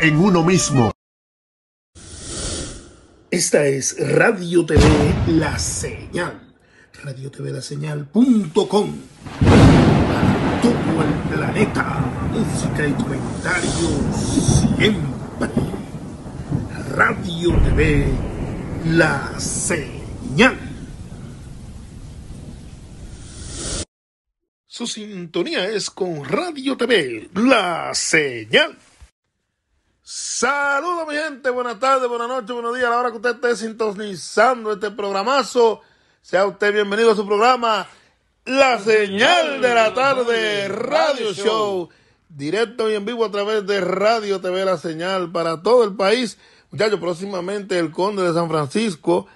en uno mismo. Esta es Radio TV La Señal. Radio TV La Señal.com. Para todo el planeta. Música y comentarios siempre. Radio TV La Señal. Su sintonía es con Radio TV La Señal. Saludos mi gente, buenas tardes, buenas noches, buenos días, a la hora que usted esté sintonizando este programazo. Sea usted bienvenido a su programa La Señal de la Tarde Radio Show, directo y en vivo a través de Radio TV La Señal para todo el país. Muchachos, próximamente el Conde de San Francisco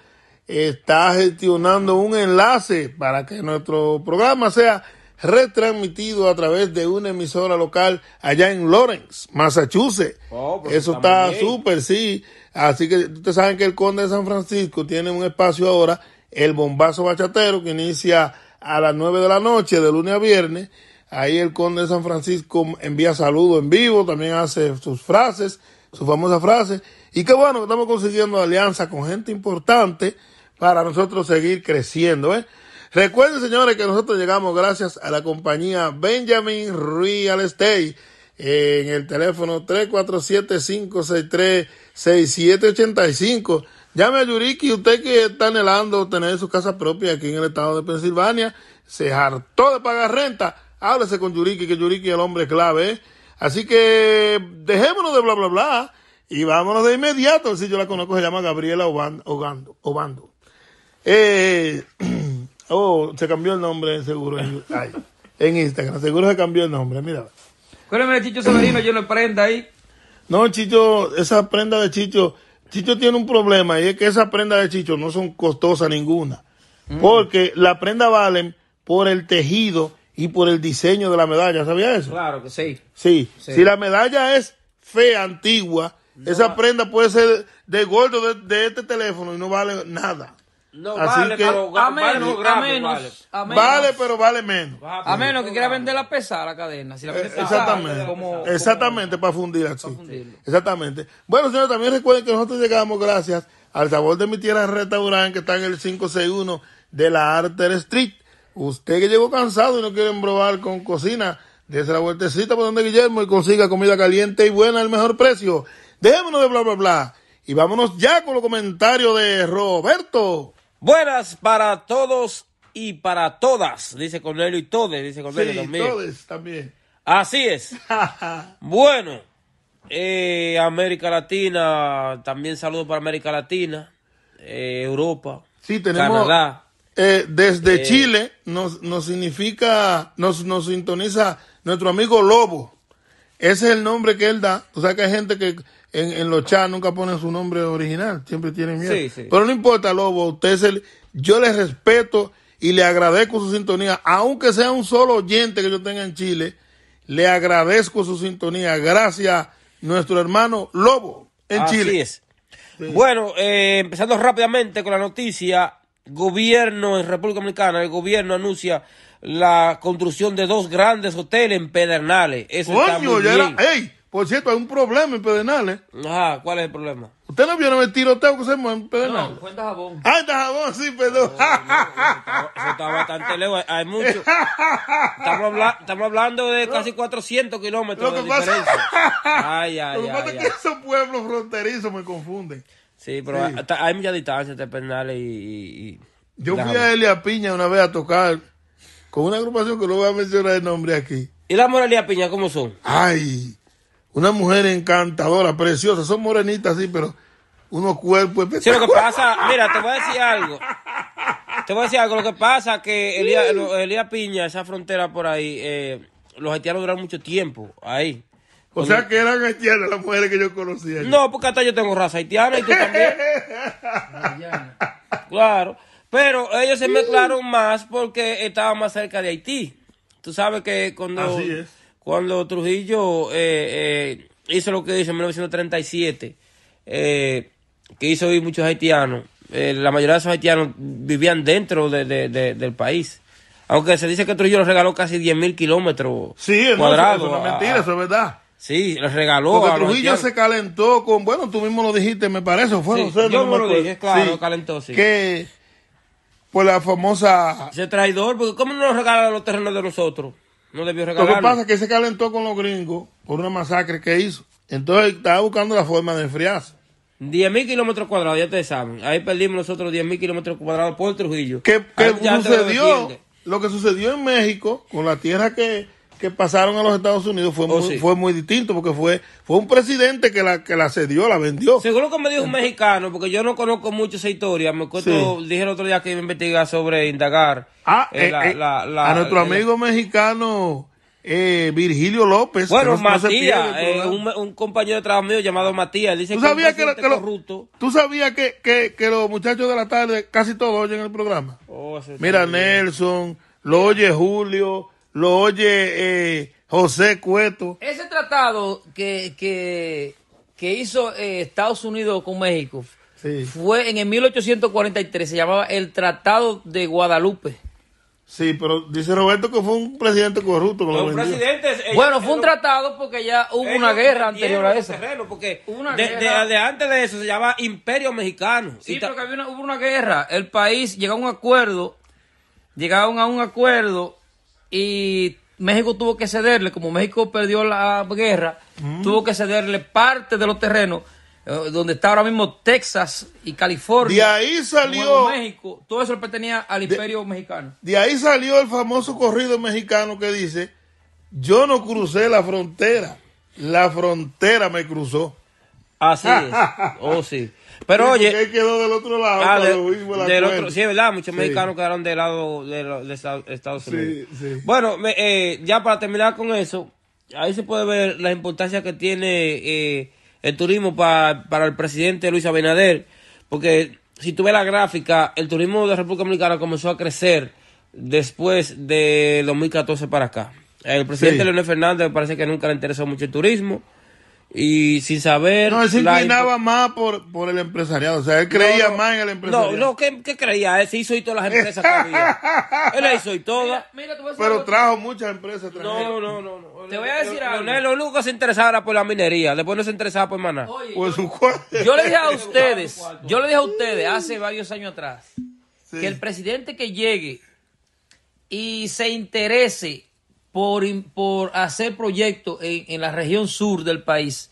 está gestionando un enlace para que nuestro programa sea retransmitido a través de una emisora local allá en Lawrence, Massachusetts. Oh, pues Eso está súper, sí. Así que ustedes saben que el Conde de San Francisco tiene un espacio ahora, el Bombazo Bachatero, que inicia a las nueve de la noche, de lunes a viernes. Ahí el Conde de San Francisco envía saludos en vivo, también hace sus frases, sus famosas frases. Y qué bueno, que estamos consiguiendo alianzas con gente importante para nosotros seguir creciendo. ¿eh? Recuerden, señores, que nosotros llegamos gracias a la compañía Benjamin Real Estate eh, en el teléfono 347-563-6785. Llame a Yuriki, usted que está anhelando tener su casa propia aquí en el estado de Pensilvania, se hartó de pagar renta, háblese con Yuriki, que Yuriki es el hombre clave. ¿eh? Así que dejémonos de bla, bla, bla y vámonos de inmediato. Si yo la conozco, se llama Gabriela Obando. Obando. Eh, Oh, se cambió el nombre, seguro. en Instagram, seguro se cambió el nombre, mira. Cuéntame de Chicho Severino yo le prenda ahí. No, Chicho, esa prenda de Chicho, Chicho tiene un problema y es que esas prendas de Chicho no son costosas ninguna. Mm. Porque la prenda valen por el tejido y por el diseño de la medalla, ¿sabía eso? Claro que sí. Sí, si la medalla es fea, antigua, esa prenda puede ser de gordo de, de este teléfono y no vale nada. No, Así vale, que, pero vale, menos, pero vale menos. A menos que quiera vender la pesada la cadena. Si la eh, exactamente, exactamente para fundir Exactamente. Bueno, señores, también recuerden que nosotros llegamos gracias al sabor de mi tierra restaurante que está en el 561 de la Arter Street. Usted que llegó cansado y no quiere probar con cocina, desde la vueltecita por donde Guillermo y consiga comida caliente y buena al mejor precio. Dejémonos de bla, bla, bla. Y vámonos ya con los comentarios de Roberto. Buenas para todos y para todas, dice Cornelio y todes, dice Cornelio sí, también. Todes también. Así es. bueno, eh, América Latina, también saludo para América Latina, eh, Europa, sí, Canadá. Eh, desde Chile nos, nos significa, nos, nos sintoniza nuestro amigo Lobo. Ese es el nombre que él da. O sea que hay gente que en, en los chats nunca ponen su nombre original, siempre tienen miedo. Pero no importa, Lobo, usted es el, yo le respeto y le agradezco su sintonía, aunque sea un solo oyente que yo tenga en Chile, le agradezco su sintonía. Gracias, nuestro hermano Lobo en Chile. Es. Bueno, eh, empezando rápidamente con la noticia, gobierno en República Dominicana, el gobierno anuncia la construcción de dos grandes hoteles en Pedernales. Por cierto, hay un problema en Pedernales. Ajá, ¿cuál es el problema? ¿Usted no vieron el tiroteo que hacemos en Pedernales? No, cuenta jabón. Ah, en jabón, sí, perdón. eso, está, bastante lejos, hay mucho. Estamos, estamos hablando de casi 400 kilómetros de diferencia. ay, ay, lo que pasa es que esos pueblos fronterizos me confunden. Sí, pero Hay, mucha distancia entre Pedernales y... Yo fui a Elia Piña una vez a tocar con una agrupación que no voy a mencionar el nombre aquí. ¿Y la Elia Piña cómo son? Ay... Una mujer encantadora, preciosa, son morenitas, sí, pero unos cuerpos Sí, lo que pasa, mira, te voy a decir algo. Te voy a decir algo. Lo que pasa que Elías Piña, esa frontera por ahí, eh, los haitianos duraron mucho tiempo ahí. O sea que eran haitianas las mujeres que yo conocía. No, porque hasta yo tengo raza haitiana y tú también. claro. Pero ellos se mezclaron más porque estaban más cerca de Haití. Tú sabes que cuando. Así es cuando Trujillo eh, eh, hizo lo que hizo en 1937, eh, que hizo hoy muchos haitianos, la mayoría de esos haitianos vivían dentro del país. Aunque se dice que Trujillo los regaló casi 10.000 kilómetros cuadrados. No, es mentira, eso es verdad. Sí, los regaló. Porque Trujillo se calentó con, bueno, tú mismo lo dijiste, me parece, fue sí, Yo no me lo dije, claro, calentó, sí. Que por la famosa... Ese traidor, porque ¿cómo no nos regalan los terrenos de nosotros? No Lo que pasa es que se calentó con los gringos por una masacre que hizo. Entonces estaba buscando la forma de enfriarse. 10.000 kilómetros cuadrados, ya ustedes saben. Ahí perdimos nosotros 10.000 kilómetros cuadrados por Trujillo. ¿Qué, qué sucedió? Lo que sucedió en México con la tierra que que pasaron a los Estados Unidos fue, oh, muy, fue muy distinto, porque fue, fue un presidente que la, que la cedió, la vendió. Seguro que me dijo un mexicano, porque yo no conozco mucho esa historia. Me cuento, dije el otro día que iba a investigar sobre indagar. Ah, eh, eh, eh, a nuestro amigo mexicano Virgilio López. Bueno, Matías, un, compañero de trabajo mío llamado Matías, dice que, sabías que, ¿Tú sabías que, los muchachos de la tarde casi todos oyen el programa? Oh, Mira, Nelson, lo oye Julio lo oye eh, José Cueto. Ese tratado que, que, hizo eh, Estados Unidos con México fue en el 1843, se llamaba el Tratado de Guadalupe. Sí, pero dice Roberto que fue un presidente corrupto. bueno, fue un tratado porque ya hubo una guerra anterior a eso. porque de, antes de eso se llamaba Imperio Mexicano. Sí, pero que una, hubo una guerra. El país llegó a un acuerdo, llegaron a un acuerdo y México tuvo que cederle, como México perdió la guerra, mm. tuvo que cederle parte de los terrenos eh, donde está ahora mismo Texas y California. De ahí salió México, todo eso al imperio mexicano. De ahí salió el famoso corrido mexicano que dice, yo no crucé la frontera, la frontera me cruzó. Así es. oh, sí. Pero oye. quedó del otro lado. Ah, del otro, sí, es verdad. Muchos mexicanos quedaron del lado de, Estados Unidos. Bueno, eh, ya para terminar con eso, ahí se puede ver la importancia que tiene eh, el turismo para, para el presidente Luis Abinader. Porque si tú ves la gráfica, el turismo de República Dominicana comenzó a crecer después de 2014 para acá. El presidente Leonel Fernández parece que nunca le interesó mucho el turismo y sin saber. No, él se inclinaba más por, por el empresariado. O sea, él creía más en el empresariado. No, no, ¿qué, qué creía? Él se hizo y todas las empresas también. Él las hizo y todas. Pero trajo muchas empresas. No, no, no, no. Te voy a decir algo. Leonel que se interesaba por la minería. Después no se interesaba por maná. Pues yo, yo le dije a ustedes, yo le dije a ustedes hace varios años atrás, que el presidente que llegue y se interese por, por hacer proyectos en, en, la región sur del país,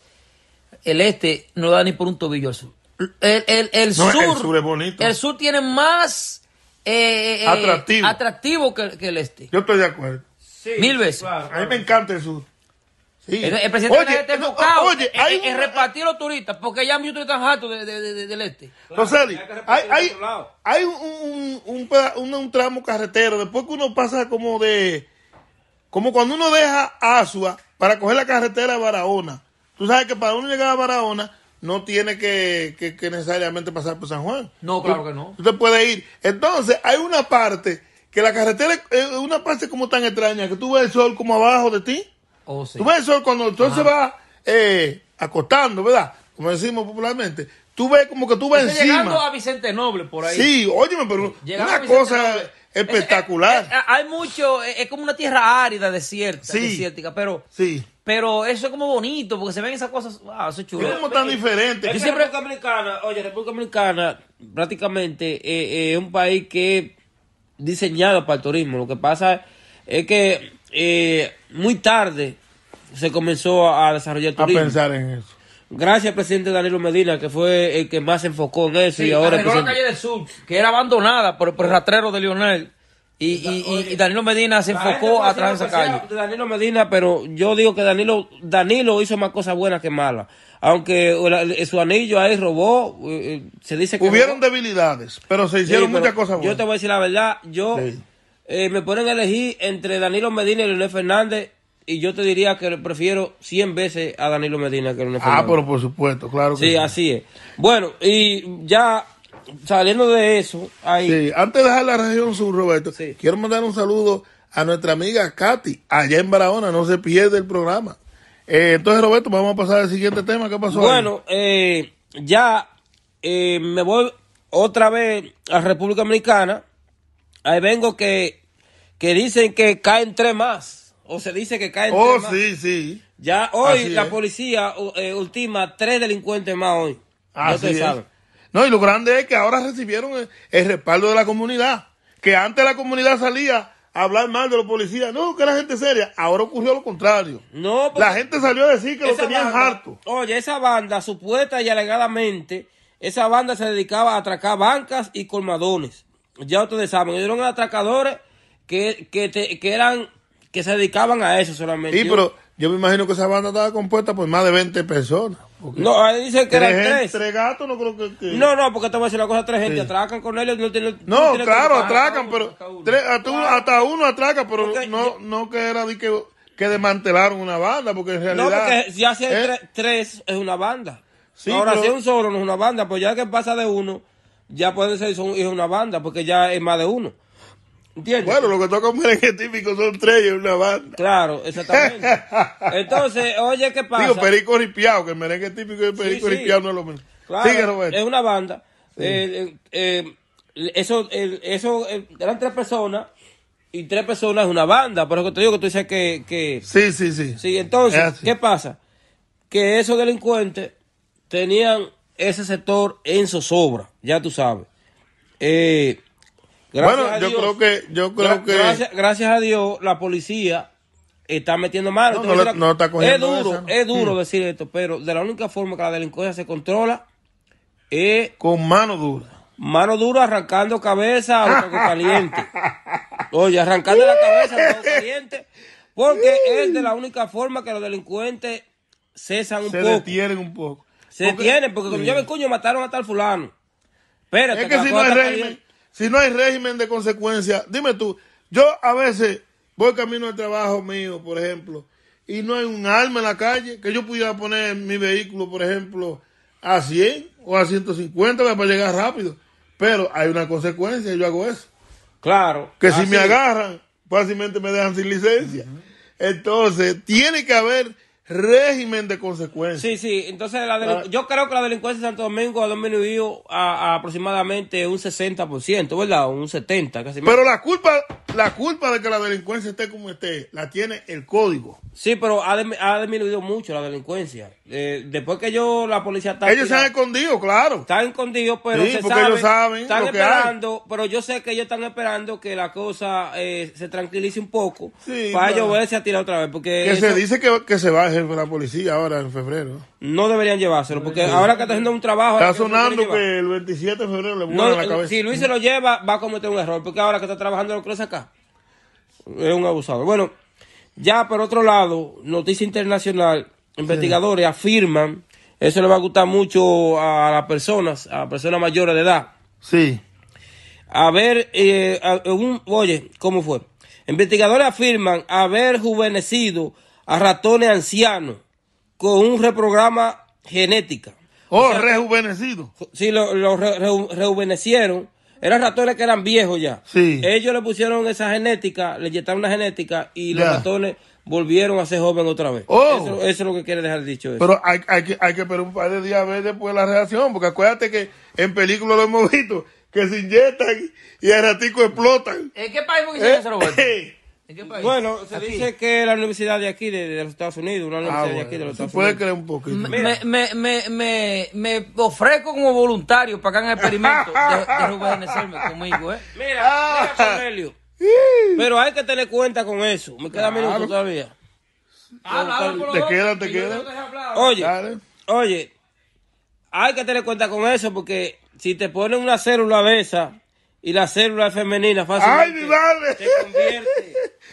el este no da ni por un tobillo al sur. El, el, el sur, el sur es bonito. El sur tiene más eh, eh, eh, atractivo, atractivo que, que, el este. Yo estoy de acuerdo. Mil veces. A mí me encanta el sur. El, presidente oye, está enfocado oye, hay en, repartir los turistas, porque ya muchos estoy tan harto de, del este. Roseli, hay, hay, hay un, un, un, tramo carretero, después que uno pasa como de como cuando uno deja Asua para coger la carretera a Barahona. Tú sabes que para uno llegar a Barahona no tiene que, necesariamente pasar por San Juan. No, claro que no. te puedes ir. Entonces, hay una parte que la carretera es una parte como tan extraña que tú ves el sol como abajo de ti. O oh, Tú ves el sol cuando el sol se va eh, acostando, ¿verdad? Como decimos popularmente. Tú ves como que tú ves encima. Llegando a Vicente Noble por ahí. Sí, óyeme, pero una cosa espectacular. Eh, eh, eh, hay mucho, es como una tierra árida, desierta, pero, sí. pero eso es como bonito, porque se ven esas cosas, wow, eso es chulo. Es como tan diferente. siempre... República Dominicana, oye, República americana prácticamente es un país que diseñado para el turismo. Lo que pasa es que muy tarde se comenzó a desarrollar el turismo. A pensar en eso. Gracias, presidente Danilo Medina, que fue el que más se enfocó en eso. y ahora la calle del Sur, que era abandonada por, el rastrero de Lionel. Y, Danilo Medina se enfocó a de esa calle. Danilo Medina, pero yo digo que Danilo Danilo hizo más cosas buenas que malas. Aunque su anillo ahí robó, eh, eh, se dice que... Hubieron debilidades, pero se hicieron muchas cosas buenas. Yo te voy a decir la verdad, yo eh, me ponen a elegir entre Danilo Medina y Leonel Fernández y yo te diría que prefiero 100 veces a Danilo Medina que a Ah, pero por supuesto, claro que sí. así es. Bueno, y ya saliendo de eso, ahí. Sí, antes de dejar la región sur, Roberto, quiero mandar un saludo a nuestra amiga Katy, allá en Barahona, no se pierde el programa. Eh, entonces, Roberto, vamos a pasar al siguiente tema. ¿Qué pasó? Bueno, eh, ya eh, me voy otra vez a República Dominicana. Ahí vengo que, que dicen que caen tres más o se dice que cae Oh, sí, sí. Ya hoy la policía eh, ultima tres delincuentes más hoy. Así no No, y lo grande es que ahora recibieron el, respaldo de la comunidad. Que antes la comunidad salía a hablar mal de los policías. No, que la gente seria. Ahora ocurrió lo contrario. No, pues, La gente salió a decir que lo tenían harto. Oye, esa banda, supuesta y alegadamente, esa banda se dedicaba a atracar bancas y colmadones. Ya ustedes saben, eran atracadores que, que, te, que eran que se dedicaban a eso solamente. Sí, pero yo me imagino que esa banda estaba compuesta por más de 20 personas. No, ahí dicen que eran tres. Tres gatos, no creo que, No, no, porque te voy a decir la cosa: tres gente atracan con ellos. No, no, claro, atracan, pero. Hasta uno, tres, hasta, uno, atraca, pero no, no que era de que, que desmantelaron una banda, porque en realidad. No, porque si hace tres, es una banda. Sí, Ahora, pero... es un solo no es una banda, pues ya que pasa de uno, ya puede ser son, es una banda, porque ya es más de uno. Bueno, lo que toca un merengue típico son tres y una banda. Claro, exactamente. Entonces, oye, ¿qué pasa? Digo, Perico que el merengue típico el Perico sí, no es lo mismo. Claro, Sigue, Roberto. Es una banda. eso, eso eran tres personas y tres personas es una banda. Por que te digo que tú dices que. que... Sí, sí, sí. Sí, entonces, ¿qué pasa? Que esos delincuentes tenían ese sector en zozobra, ya tú sabes. Eh bueno, yo creo que, yo creo que... Gracias, a Dios, la policía está metiendo mano. es duro, es mm. duro decir esto, pero de la única forma que la delincuencia se controla es... Con mano dura. Mano dura arrancando cabeza a con caliente. Oye, arrancando la cabeza a caliente. Porque es de la única forma que los delincuentes cesan un poco. Se detienen un poco. Se detienen, porque cuando yo me coño mataron a tal fulano. es que, si no si no hay régimen de consecuencia, dime tú, yo a veces voy camino al trabajo mío, por ejemplo, y no hay un arma en la calle que yo pudiera poner mi vehículo, por ejemplo, a 100 o a 150 para llegar rápido. Pero hay una consecuencia, y yo hago eso. Claro. Que si me agarran, fácilmente me dejan sin licencia. Entonces, tiene que haber régimen de consecuencias. Sí, sí, entonces ah. yo creo que la delincuencia en Santo Domingo ha disminuido a, aproximadamente un 60%, ¿verdad? Un 70%, casi. Pero la culpa la culpa de que la delincuencia esté como esté la tiene el código. Sí, pero ha, disminuido mucho la delincuencia. Eh, después que yo, la policía está. Ellos se han escondido, claro. Están escondidos, pero. Sí, porque ellos saben. Están esperando, pero yo sé que ellos están esperando que la cosa eh, se tranquilice un poco. para ellos volverse a tirar otra vez. Porque que se dice que, que se va el la policía ahora en febrero. No deberían llevárselo, porque ahora que está haciendo un trabajo. Está sonando que el 27 de febrero le no, la eh, cabeza. Si Luis se lo lleva, va a cometer un error, porque ahora que está trabajando lo cruza acá es un abusado Bueno, ya por otro lado, Noticia Internacional, investigadores afirman, eso le va a gustar mucho a las personas, a personas mayores de edad. Sí. A ver, eh, un, oye, ¿cómo fue? Investigadores afirman haber juvenecido a ratones ancianos con un reprograma genética. Oh, o rejuvenecido. Sí, lo rejuvenecieron eran ratones que eran viejos ya. Sí. Ellos le pusieron esa genética, le inyectaron una genética y los ratones volvieron a ser jóvenes otra vez. Oh. Eso, es lo que quiere dejar dicho. Eso. Pero hay, que, hay que esperar un par de días a ver después la reacción, porque acuérdate que en películas lo hemos visto, que se inyectan y al ratico explotan. ¿En qué país fue que se Bueno, se dice que la universidad de aquí, de, los Estados Unidos, una ah, universidad de aquí de los Estados puede creer un poquito. Me, me, me, me, me, ofrezco como voluntario para que hagan experimento de, de conmigo, ¿eh? Mira, ah. Pero hay que tener cuenta con eso. Me queda un minuto todavía. te queda, te queda. Oye, oye, hay que tener cuenta con eso porque si te ponen una célula de esa y la célula femenina fácilmente ¡Ay, mi madre! te convierte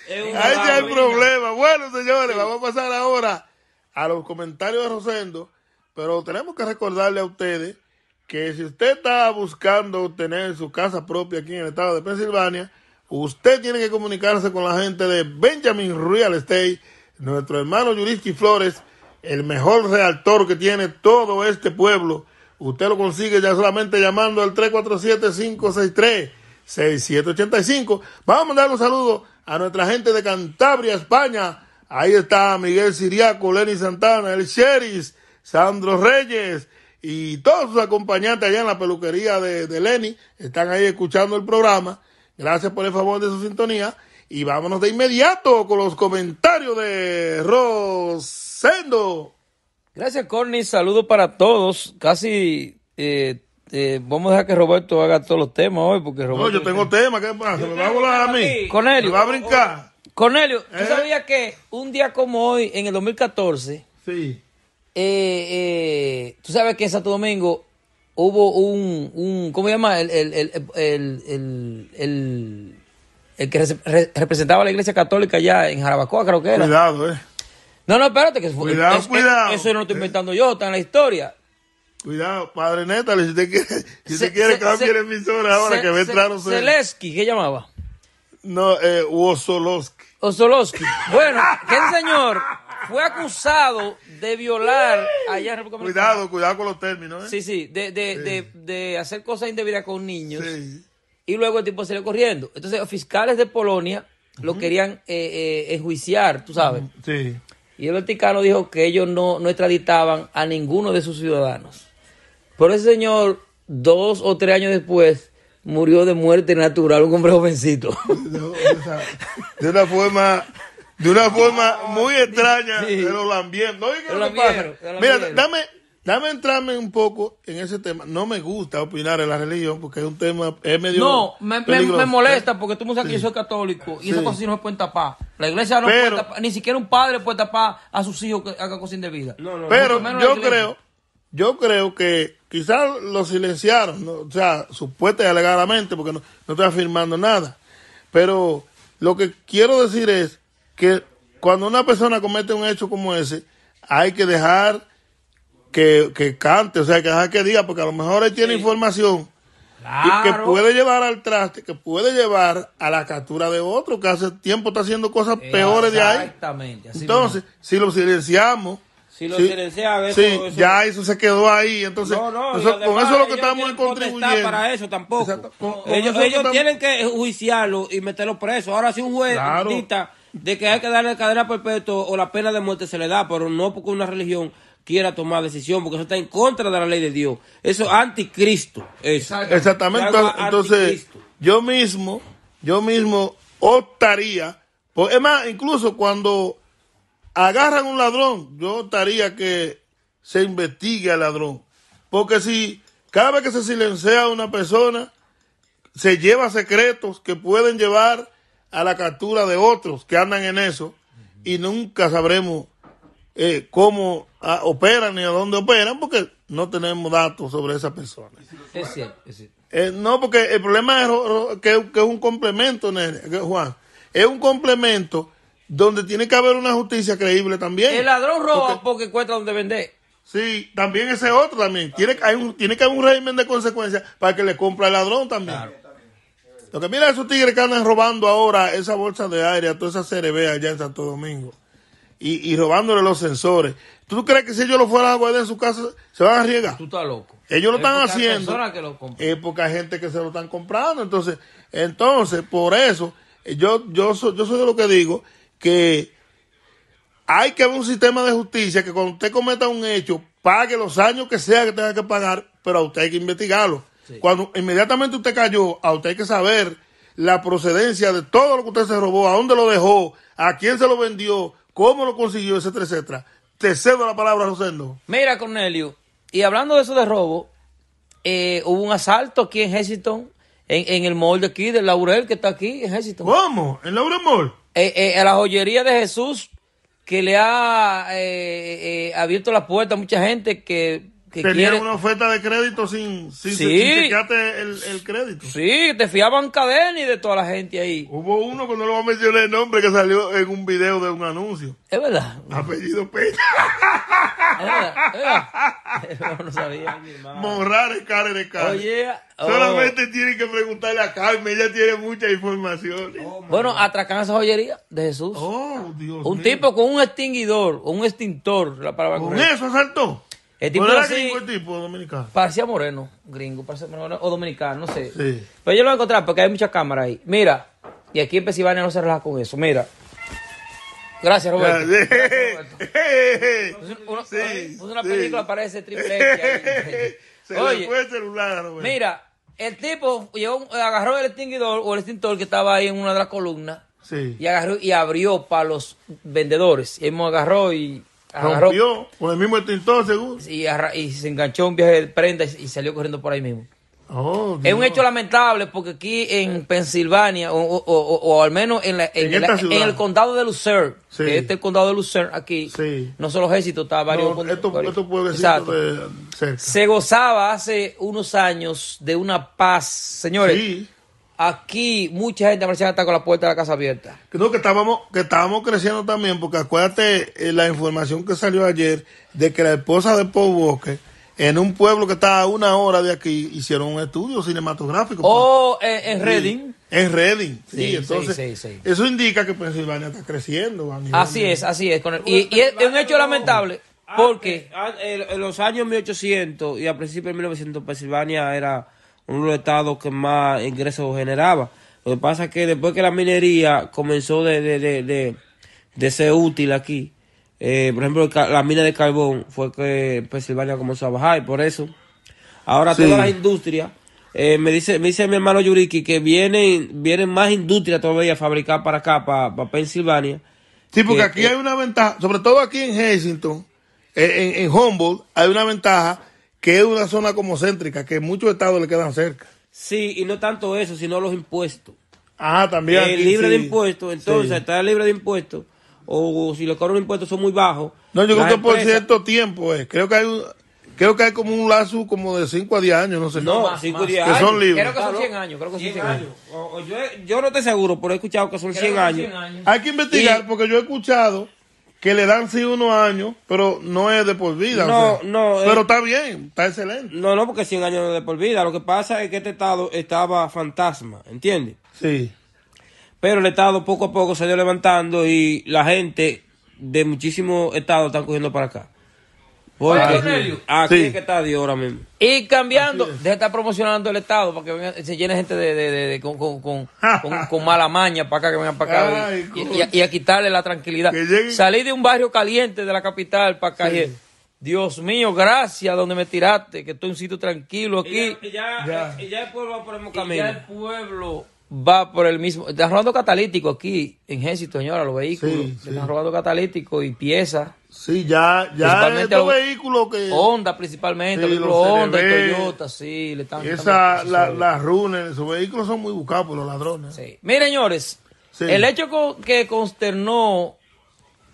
Ahí ya el problema. Bueno, señores, vamos a pasar ahora a los comentarios de Rosendo, pero tenemos que recordarle a ustedes que si usted está buscando tener su casa propia aquí en el estado de Pensilvania, usted tiene que comunicarse con la gente de Benjamin Real Estate, nuestro hermano Yuriski Flores, el mejor realtor que tiene todo este pueblo. Usted lo consigue ya solamente llamando al 347-563-6785. Vamos a mandar un saludo a nuestra gente de Cantabria, España. Ahí está Miguel Siriaco, Lenny Santana, el Sheris, Sandro Reyes y todos sus acompañantes allá en la peluquería de, de Lenny. Están ahí escuchando el programa. Gracias por el favor de su sintonía. Y vámonos de inmediato con los comentarios de Rosendo. Gracias, Corny. Saludo para todos. Casi eh, eh, vamos a dejar que Roberto haga todos los temas hoy, porque Roberto. No, yo tengo temas, ¿qué pasa? ¿Me va a volar a mí? Cornelio. va a brincar? Cornelio, ¿tú ¿Eh? sabías que un día como hoy, en el 2014. Sí. Eh, tú sabes que en Santo Domingo hubo un. un ¿Cómo se llama? El, el, el, el, el que representaba a la iglesia católica allá en Jarabacoa, creo que era. Cuidado, eh. No, no, espérate, que cuidado, fue. cuidado. cuidado. eso no lo estoy inventando yo, está en la historia. Cuidado, padre Neta, si usted quiere, si usted se, quiere cambiar mi emisora ahora que va a entrar Zelensky, ¿qué llamaba? No, eh, Osolowski. Bueno, que el señor fue acusado de violar allá Cuidado, cuidado con los términos. ¿eh? Sí, sí, de, de, de, de hacer cosas indebidas con niños. Y luego el tipo salió corriendo. Entonces, los fiscales de Polonia lo querían eh, eh, enjuiciar, tú sabes. Sí. Y el Vaticano dijo que ellos no, no extraditaban a ninguno de sus ciudadanos. Pero ese señor, dos o tres años después, murió de muerte natural, un hombre jovencito. de una forma de una forma muy extraña pero de han lambieros. Mira, dame, dame entrarme un poco en ese tema. No me gusta opinar en la religión porque es un tema, es medio. No, me, me, molesta porque tú me dices que yo soy católico y esa cosa no se pueden tapar. La iglesia no puede tapar, ni siquiera un padre puede tapar a sus hijos que hagan cosas indebidas. No, pero yo creo, yo creo que Quizás lo silenciaron, o sea, supuesta y alegadamente, porque no, no estoy afirmando nada. Pero lo que quiero decir es que cuando una persona comete un hecho como ese, hay que dejar que, cante, o sea, que dejar que diga, porque a lo mejor él tiene información que puede llevar al traste, que puede llevar a la captura de otro que hace tiempo está haciendo cosas eh, peores de ahí. Exactamente. Entonces, si lo silenciamos, si lo sí, eso, sí, ya eso se quedó ahí. Entonces, no, no, con eso es lo que estamos contribuyendo. para eso tampoco. ellos, ellos tienen que juiciarlo y meterlo preso. Ahora, si un juez dicta de que hay que darle cadena perpetua o la pena de muerte se le da, pero no porque una religión quiera tomar decisión, porque eso está en contra de la ley de Dios. Eso es anticristo. Exactamente. Entonces, yo mismo, yo mismo optaría, pues es más, incluso cuando agarran un ladrón, yo estaría que se investigue al ladrón. Porque si cada vez que se silencia a una persona, se lleva secretos que pueden llevar a la captura de otros que andan en eso y nunca sabremos eh, cómo operan ni a dónde operan porque no tenemos datos sobre esa persona. Es cierto, es cierto. Eh, no, porque el problema es que, que es un complemento, Juan. Es un complemento donde tiene que haber una justicia creíble también. El ladrón roba porque, cuesta donde vender. Sí, también ese otro también. Tiene, hay un, tiene que haber un régimen de consecuencias para que le compre el ladrón también. Claro. mira esos tigres que andan robando ahora esa bolsa de aire toda esa CRB allá en Santo Domingo y, robándole los sensores. ¿Tú crees que si ellos lo fueran a guardar en su casa se van a arriesgar? Tú estás loco. Ellos lo están haciendo. Que porque hay gente que se lo están comprando. Entonces, entonces por eso, eh, yo, yo, soy, yo soy de lo que digo que hay que haber un sistema de justicia que cuando usted cometa un hecho, pague los años que sea que tenga que pagar, pero a usted hay que investigarlo. Cuando inmediatamente usted cayó, a usted hay que saber la procedencia de todo lo que usted se robó, a dónde lo dejó, a quién se lo vendió, cómo lo consiguió, etcétera, etcétera. Te cedo la palabra, Rosendo. Mira, Cornelio, y hablando de eso de robo, eh, hubo un asalto aquí en Hesiton en, el mall de aquí, del Laurel, que está aquí en Hesiton ¿Cómo? ¿En Laurel Mall? Eh, eh, a la joyería de Jesús que le ha eh, abierto la puerta a mucha gente que Tenían una oferta de crédito sin, sin, el, crédito. Sí, te fiaban cadena y de toda la gente ahí. Hubo uno que no lo voy a mencionar el nombre que salió en un video de un anuncio. Es verdad. Apellido Peña. Es verdad, es verdad. no sabía. Morrar es cara de cara. Oye. Oh. Solamente tienen que preguntarle a Carmen, ella tiene mucha información. Oh, bueno, atracan esa joyería de Jesús. Oh, Dios un tipo con un extinguidor, un extintor. La palabra ¿Con eso asaltó? El tipo era gringo el tipo dominicano? Parecía moreno, gringo, parecía moreno, o dominicano, no sé. Pero yo lo voy a encontrar porque hay muchas cámaras ahí. Mira, y aquí en Pensilvania no se relaja con eso. Mira. Gracias, Roberto. Gracias, Roberto. una película película ese triple X. Se Oye, fue el celular, Roberto. Mira, el tipo agarró el extinguidor o el extintor que estaba ahí en una de las columnas. Sí. Y agarró y abrió para los vendedores. Y él me agarró y rompió con el mismo extintor, seguro. Y, se enganchó un viaje de prenda y, salió corriendo por ahí mismo. Oh, es un hecho lamentable porque aquí en Pensilvania, o, al menos en, en, el condado de Lucerne, este condado de Lucerne, aquí, no solo ejército, está varios. esto, esto puede de Se gozaba hace unos años de una paz, señores. Sí. Aquí mucha gente marciana está con la puerta de la casa abierta. No, que estábamos, que estábamos creciendo también, porque acuérdate eh, la información que salió ayer de que la esposa de Paul Bosque, en un pueblo que está a una hora de aquí, hicieron un estudio cinematográfico. Oh, pues. eh, en, Reading. En Reading, sí, entonces sí, sí, eso indica que Pensilvania está creciendo. así es, así es. y, es un hecho lamentable, porque... Eh, en los años 1800 y a principios de 1900, Pensilvania era uno de los estados que más ingresos generaba. Lo que pasa es que después que la minería comenzó de, ser útil aquí, eh, por ejemplo, la mina de carbón fue que Pensilvania comenzó a bajar y por eso. Ahora todas las industrias, eh, me dice me dice mi hermano Yuriki que vienen, vienen más industrias todavía a fabricar para acá, para, Pensilvania. Sí, porque aquí eh, hay una ventaja, sobre todo aquí en Hessington, en, en Humboldt, hay una ventaja que es una zona como céntrica, que muchos estados le quedan cerca. Sí, y no tanto eso, sino los impuestos. Ah, también. Eh, libre de impuestos, entonces está libre de impuestos, o si los cobran impuestos son muy bajos. No, yo creo que por cierto tiempo es. Eh, creo que hay Creo que hay como un lazo como de 5 a 10 años, no sé. No, 5 a años. Que son libres. Creo que son 100 años, yo, no estoy seguro, pero he escuchado que son 100, años. Hay que investigar, porque yo he escuchado que le dan sí unos años, pero no es de por vida. No, no. Pero está bien, está excelente. No, no, porque 100 años no es de por vida. Lo que pasa es que este Estado estaba fantasma, ¿entiendes? Sí. Pero el Estado poco a poco se levantando y la gente de muchísimos estados están cogiendo para acá aquí que está Dios ahora mismo. Y cambiando, deja de estar promocionando el Estado para que se llene gente de, de, con, con, mala maña para acá que vengan para acá y, a, quitarle la tranquilidad. Salí de un barrio caliente de la capital para acá. Dios mío, gracias donde me tiraste, que estoy en un sitio tranquilo aquí. Y eh, ya, el pueblo va por el mismo camino. ya el pueblo va por el mismo. Están robando catalítico aquí en señora, los vehículos. Sí, Están robando catalítico y piezas. Sí, ya, ya estos vehículos que... Honda principalmente, Honda, y Toyota, sí. las runes, esos vehículos son muy buscados por los ladrones. Sí. Miren, señores, el hecho que consternó,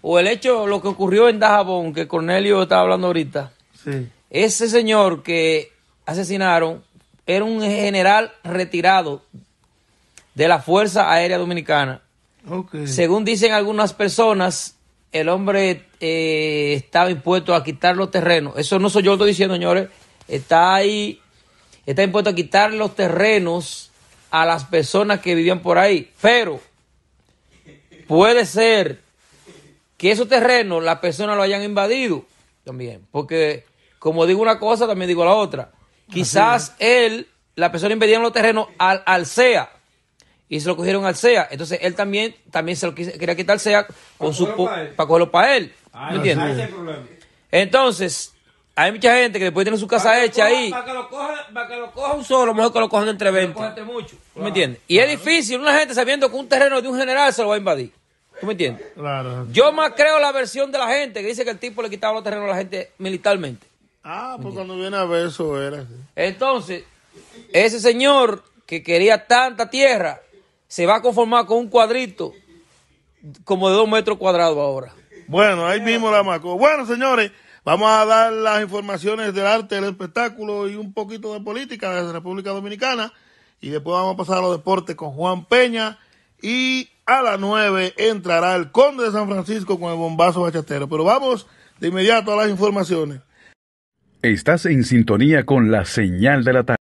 o el hecho, lo que ocurrió en Dajabón, que Cornelio estaba hablando ahorita, sí. ese señor que asesinaron era un general retirado de la Fuerza Aérea Dominicana. Okay. Según dicen algunas personas el hombre eh, estaba impuesto a quitar los terrenos. Eso no soy yo lo estoy diciendo, señores. Está ahí, está impuesto a quitar los terrenos a las personas que vivían por ahí. Pero puede ser que esos terrenos las personas lo hayan invadido también. Porque como digo una cosa, también digo la otra. Quizás él, la persona invadieron los terrenos al, al SEA y se lo cogieron al SEA. Entonces él también, también se lo quería quitar al SEA con su para cogerlo para él. Ah, ¿Me entiendes? Entonces, hay mucha gente que después tiene su casa hecha ahí. Para que, lo coja, lo un solo, mejor que lo cojan entre 20. Lo entiendes? Y es difícil una gente sabiendo que un terreno de un general se lo va a invadir. ¿Tú me entiendes? Claro. Yo más creo la versión de la gente que dice que el tipo le quitaba los terrenos a la gente militarmente. Ah, pues cuando viene a ver eso era. Entonces, ese señor que quería tanta tierra, se va a conformar con un cuadrito como de dos metros cuadrados ahora. Bueno, ahí mismo la Marco Bueno, señores, vamos a dar las informaciones del arte, del espectáculo y un poquito de política de la República Dominicana. Y después vamos a pasar a los deportes con Juan Peña. Y a las nueve entrará el Conde de San Francisco con el bombazo bachatero. Pero vamos de inmediato a las informaciones. Estás en sintonía con la señal de la tarde.